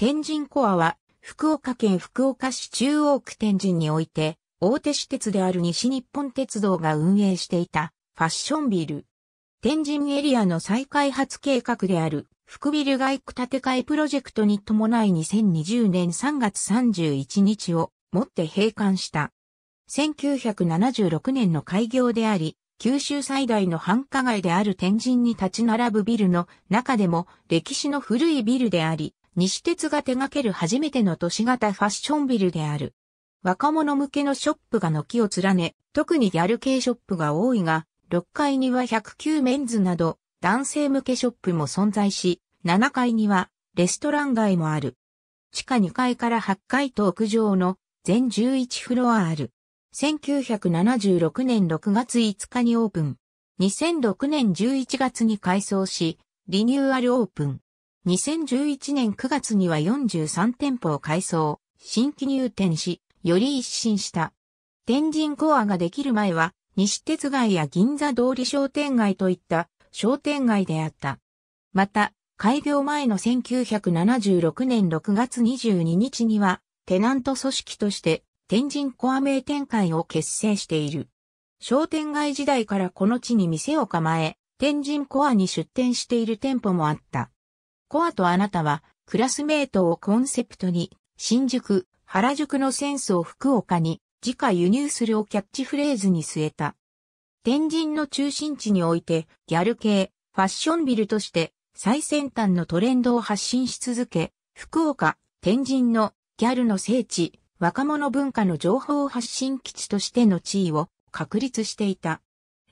天神コアは、福岡県福岡市中央区天神において、大手私鉄である西日本鉄道が運営していたファッションビル。天神エリアの再開発計画である、福ビル外区建て替えプロジェクトに伴い2020年3月31日をもって閉館した。1976年の開業であり、九州最大の繁華街である天神に立ち並ぶビルの中でも歴史の古いビルであり、西鉄が手掛ける初めての都市型ファッションビルである。若者向けのショップが軒を連ね、特にギャル系ショップが多いが、6階には109メンズなど、男性向けショップも存在し、7階にはレストラン街もある。地下2階から8階と屋上の全11フロアある。1976年6月5日にオープン。2006年11月に改装し、リニューアルオープン。2011年9月には43店舗を改装、新規入店し、より一新した。天神コアができる前は、西鉄街や銀座通り商店街といった商店街であった。また、開業前の1976年6月22日には、テナント組織として天神コア名店会を結成している。商店街時代からこの地に店を構え、天神コアに出店している店舗もあった。コアとあなたは、クラスメイトをコンセプトに、新宿、原宿のセンスを福岡に、自家輸入するをキャッチフレーズに据えた。天神の中心地において、ギャル系、ファッションビルとして、最先端のトレンドを発信し続け、福岡、天神のギャルの聖地、若者文化の情報発信基地としての地位を確立していた。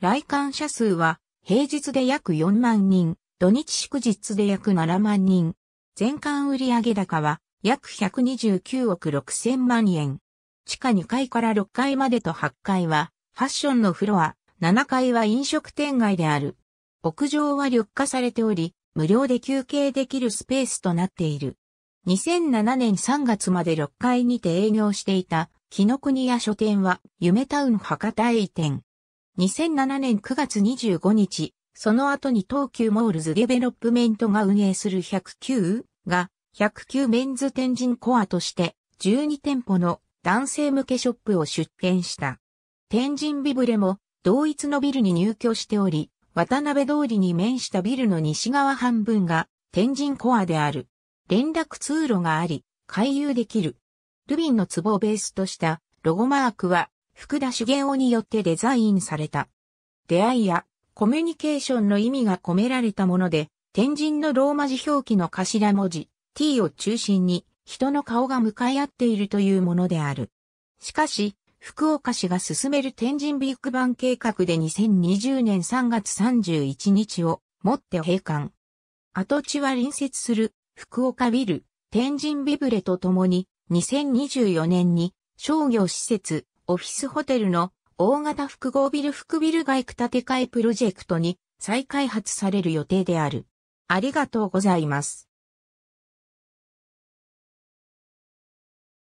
来館者数は平日で約4万人、土日祝日で約7万人。全館売上高は約129億6千万円。地下2階から6階までと8階はファッションのフロア、7階は飲食店街である。屋上は緑化されており、無料で休憩できるスペースとなっている。2007年3月まで6階にて営業していた、木の国屋書店は、夢タウン博多へ移転。2007年9月25日、その後に東急モールズデベロップメントが運営する109が109メンズ天神コアとして12店舗の男性向けショップを出店した。天神ビブレも同一のビルに入居しており、渡辺通りに面したビルの西側半分が天神コアである。連絡通路があり、回遊できる。ルビンの壺をベースとしたロゴマークは福田修茂夫によってデザインされた。出会いやコミュニケーションの意味が込められたもので、天神のローマ字表記の頭文字 t を中心に人の顔が向かい合っているというものである。しかし、福岡市が進める天神ビッグバン計画で2020年3月31日をもって閉館。跡地は隣接する福岡ビル、天神ビブレとともに2024年に商業施設、オフィスホテルの大型複合ビル副ビル街区建て替えプロジェクトに再開発される予定である。ありがとうございます。